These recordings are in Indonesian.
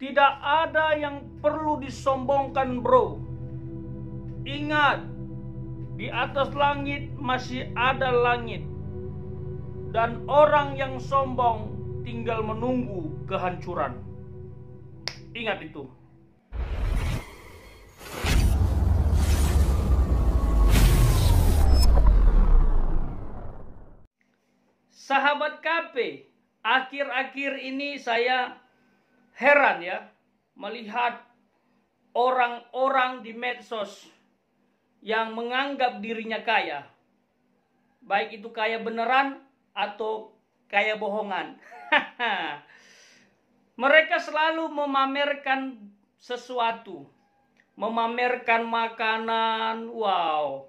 Tidak ada yang perlu disombongkan, bro. Ingat, di atas langit masih ada langit, dan orang yang sombong tinggal menunggu kehancuran. Ingat itu. Sahabat KP, akhir-akhir ini saya heran ya melihat orang-orang di medsos yang menganggap dirinya kaya. Baik itu kaya beneran atau kaya bohongan. Mereka selalu memamerkan sesuatu. Memamerkan makanan, wow.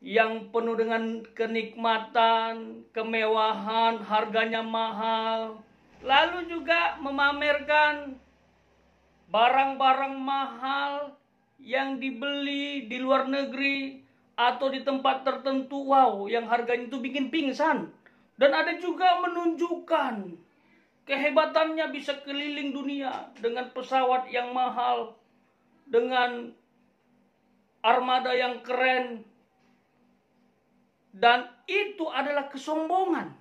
Yang penuh dengan kenikmatan, kemewahan, harganya mahal Lalu juga memamerkan barang-barang mahal yang dibeli di luar negeri atau di tempat tertentu. Wow, yang harganya itu bikin pingsan. Dan ada juga menunjukkan kehebatannya bisa keliling dunia dengan pesawat yang mahal, dengan armada yang keren. Dan itu adalah kesombongan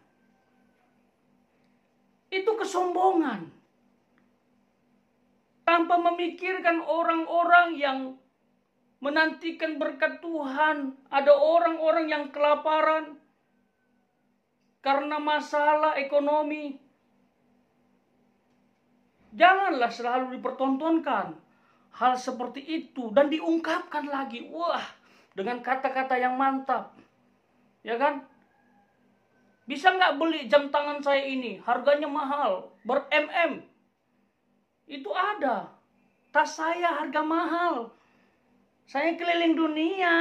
itu kesombongan. Tanpa memikirkan orang-orang yang menantikan berkat Tuhan, ada orang-orang yang kelaparan karena masalah ekonomi. Janganlah selalu dipertontonkan hal seperti itu dan diungkapkan lagi. Wah, dengan kata-kata yang mantap. Ya kan? Bisa nggak beli jam tangan saya ini? Harganya mahal, ber mm. Itu ada. Tas saya harga mahal. Saya keliling dunia.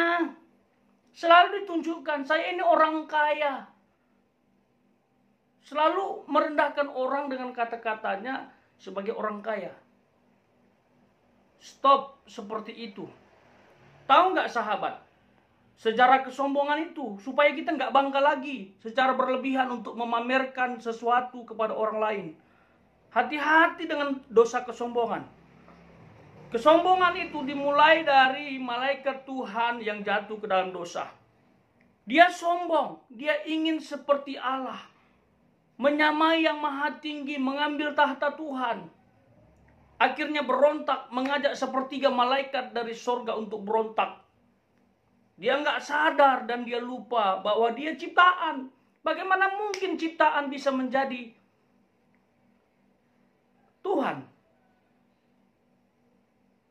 Selalu ditunjukkan saya ini orang kaya. Selalu merendahkan orang dengan kata-katanya sebagai orang kaya. Stop seperti itu. Tahu nggak sahabat? sejarah kesombongan itu supaya kita nggak bangga lagi secara berlebihan untuk memamerkan sesuatu kepada orang lain. Hati-hati dengan dosa kesombongan. Kesombongan itu dimulai dari malaikat Tuhan yang jatuh ke dalam dosa. Dia sombong, dia ingin seperti Allah, menyamai yang maha tinggi, mengambil tahta Tuhan. Akhirnya berontak, mengajak sepertiga malaikat dari sorga untuk berontak dia nggak sadar dan dia lupa bahwa dia ciptaan. Bagaimana mungkin ciptaan bisa menjadi Tuhan?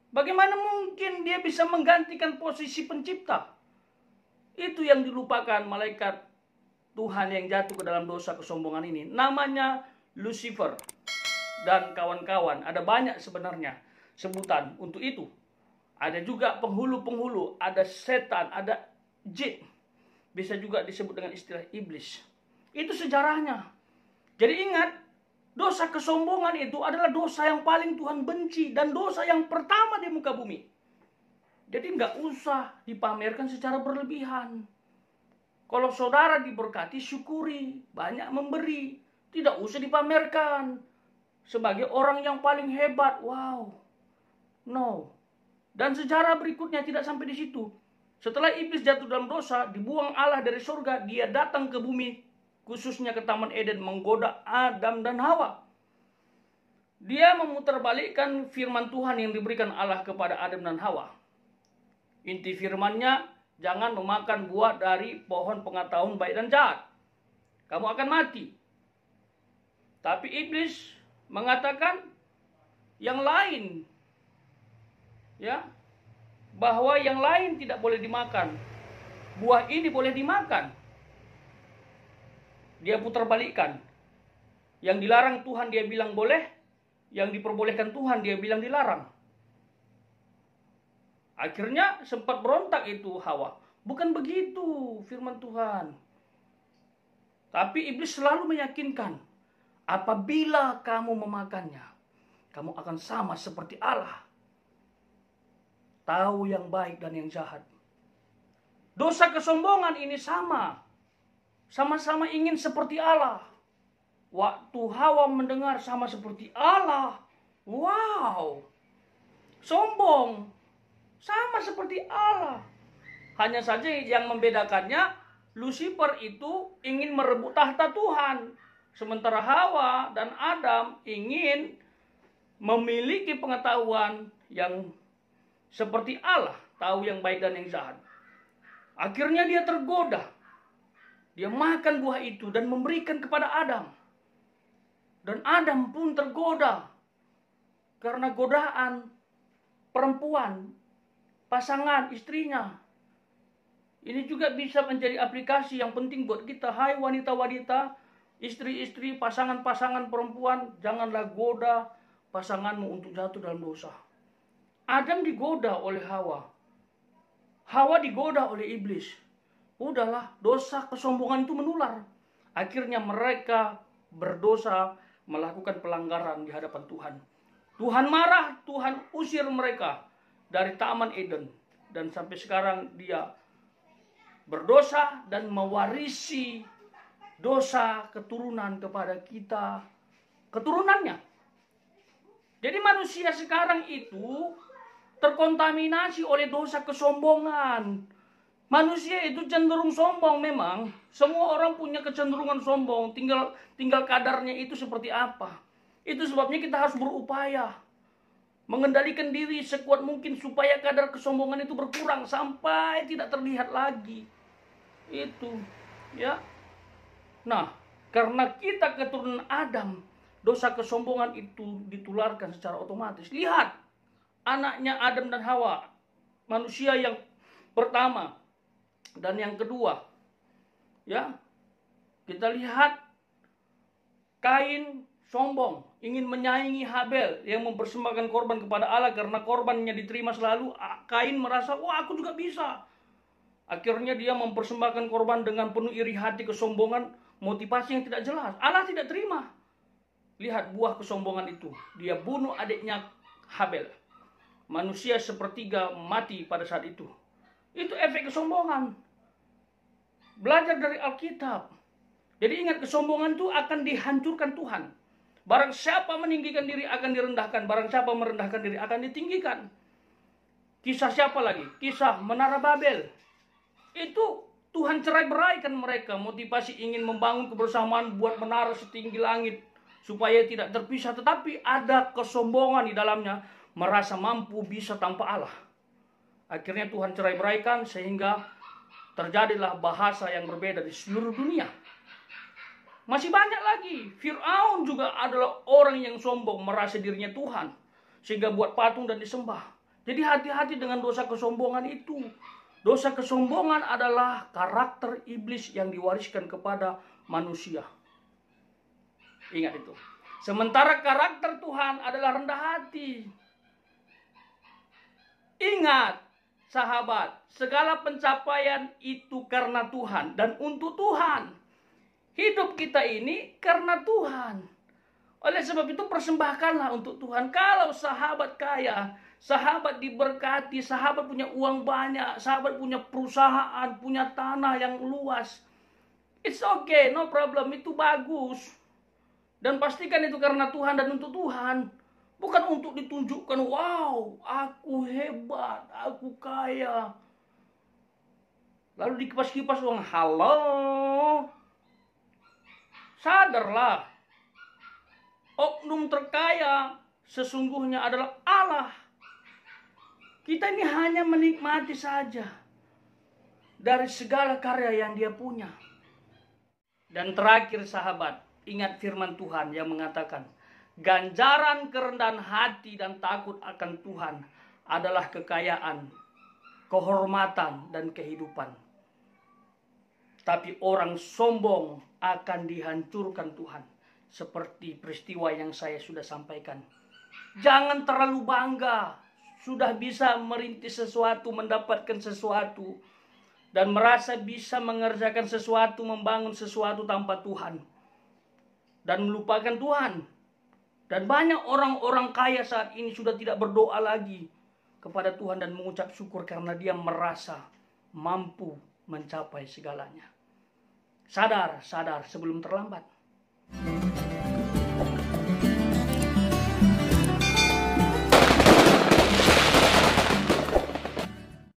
Bagaimana mungkin dia bisa menggantikan posisi pencipta? Itu yang dilupakan malaikat Tuhan yang jatuh ke dalam dosa kesombongan ini. Namanya Lucifer dan kawan-kawan. Ada banyak sebenarnya sebutan untuk itu. Ada juga penghulu-penghulu, ada setan, ada jin. Bisa juga disebut dengan istilah iblis. Itu sejarahnya. Jadi ingat, dosa kesombongan itu adalah dosa yang paling Tuhan benci dan dosa yang pertama di muka bumi. Jadi nggak usah dipamerkan secara berlebihan. Kalau saudara diberkati, syukuri, banyak memberi, tidak usah dipamerkan sebagai orang yang paling hebat. Wow, no, dan sejarah berikutnya tidak sampai di situ. Setelah iblis jatuh dalam dosa, dibuang Allah dari surga, dia datang ke bumi, khususnya ke Taman Eden, menggoda Adam dan Hawa. Dia memutarbalikkan firman Tuhan yang diberikan Allah kepada Adam dan Hawa. Inti firmannya, jangan memakan buah dari pohon pengetahuan baik dan jahat. Kamu akan mati. Tapi iblis mengatakan yang lain ya bahwa yang lain tidak boleh dimakan buah ini boleh dimakan dia putar balikan yang dilarang Tuhan dia bilang boleh yang diperbolehkan Tuhan dia bilang dilarang akhirnya sempat berontak itu Hawa bukan begitu firman Tuhan tapi iblis selalu meyakinkan apabila kamu memakannya kamu akan sama seperti Allah tahu yang baik dan yang jahat. Dosa kesombongan ini sama. Sama-sama ingin seperti Allah. Waktu Hawa mendengar sama seperti Allah. Wow. Sombong. Sama seperti Allah. Hanya saja yang membedakannya Lucifer itu ingin merebut tahta Tuhan. Sementara Hawa dan Adam ingin memiliki pengetahuan yang seperti Allah tahu yang baik dan yang jahat. Akhirnya dia tergoda. Dia makan buah itu dan memberikan kepada Adam. Dan Adam pun tergoda karena godaan perempuan, pasangan, istrinya. Ini juga bisa menjadi aplikasi yang penting buat kita. Hai wanita-wanita, istri-istri, pasangan-pasangan perempuan, janganlah goda pasanganmu untuk jatuh dalam dosa. Adam digoda oleh Hawa. Hawa digoda oleh iblis. Udahlah, dosa kesombongan itu menular. Akhirnya mereka berdosa melakukan pelanggaran di hadapan Tuhan. Tuhan marah, Tuhan usir mereka dari Taman Eden. Dan sampai sekarang dia berdosa dan mewarisi dosa keturunan kepada kita, keturunannya. Jadi manusia sekarang itu terkontaminasi oleh dosa kesombongan. Manusia itu cenderung sombong memang. Semua orang punya kecenderungan sombong. Tinggal tinggal kadarnya itu seperti apa. Itu sebabnya kita harus berupaya mengendalikan diri sekuat mungkin supaya kadar kesombongan itu berkurang sampai tidak terlihat lagi. Itu ya. Nah, karena kita keturunan Adam, dosa kesombongan itu ditularkan secara otomatis. Lihat anaknya Adam dan Hawa, manusia yang pertama dan yang kedua. Ya. Kita lihat Kain sombong, ingin menyaingi Habel yang mempersembahkan korban kepada Allah karena korbannya diterima selalu. Kain merasa, "Wah, aku juga bisa." Akhirnya dia mempersembahkan korban dengan penuh iri hati kesombongan, motivasi yang tidak jelas. Allah tidak terima. Lihat buah kesombongan itu. Dia bunuh adiknya Habel manusia sepertiga mati pada saat itu. Itu efek kesombongan. Belajar dari Alkitab. Jadi ingat kesombongan itu akan dihancurkan Tuhan. Barang siapa meninggikan diri akan direndahkan, barang siapa merendahkan diri akan ditinggikan. Kisah siapa lagi? Kisah Menara Babel. Itu Tuhan cerai beraikan mereka, motivasi ingin membangun kebersamaan buat menara setinggi langit supaya tidak terpisah, tetapi ada kesombongan di dalamnya merasa mampu bisa tanpa Allah. Akhirnya Tuhan cerai beraikan sehingga terjadilah bahasa yang berbeda di seluruh dunia. Masih banyak lagi. Fir'aun juga adalah orang yang sombong merasa dirinya Tuhan. Sehingga buat patung dan disembah. Jadi hati-hati dengan dosa kesombongan itu. Dosa kesombongan adalah karakter iblis yang diwariskan kepada manusia. Ingat itu. Sementara karakter Tuhan adalah rendah hati. Ingat, sahabat, segala pencapaian itu karena Tuhan dan untuk Tuhan. Hidup kita ini karena Tuhan. Oleh sebab itu persembahkanlah untuk Tuhan. Kalau sahabat kaya, sahabat diberkati, sahabat punya uang banyak, sahabat punya perusahaan, punya tanah yang luas. It's okay, no problem, itu bagus. Dan pastikan itu karena Tuhan dan untuk Tuhan. Bukan untuk ditunjukkan, wow, aku hebat, aku kaya. Lalu dikipas-kipas uang halo Sadarlah. Oknum terkaya sesungguhnya adalah Allah. Kita ini hanya menikmati saja dari segala karya yang dia punya. Dan terakhir sahabat, ingat firman Tuhan yang mengatakan, ganjaran kerendahan hati dan takut akan Tuhan adalah kekayaan, kehormatan, dan kehidupan. Tapi orang sombong akan dihancurkan Tuhan, seperti peristiwa yang saya sudah sampaikan. Jangan terlalu bangga, sudah bisa merintis sesuatu, mendapatkan sesuatu, dan merasa bisa mengerjakan sesuatu, membangun sesuatu tanpa Tuhan, dan melupakan Tuhan dan banyak orang-orang kaya saat ini sudah tidak berdoa lagi kepada Tuhan dan mengucap syukur karena dia merasa mampu mencapai segalanya. Sadar, sadar sebelum terlambat.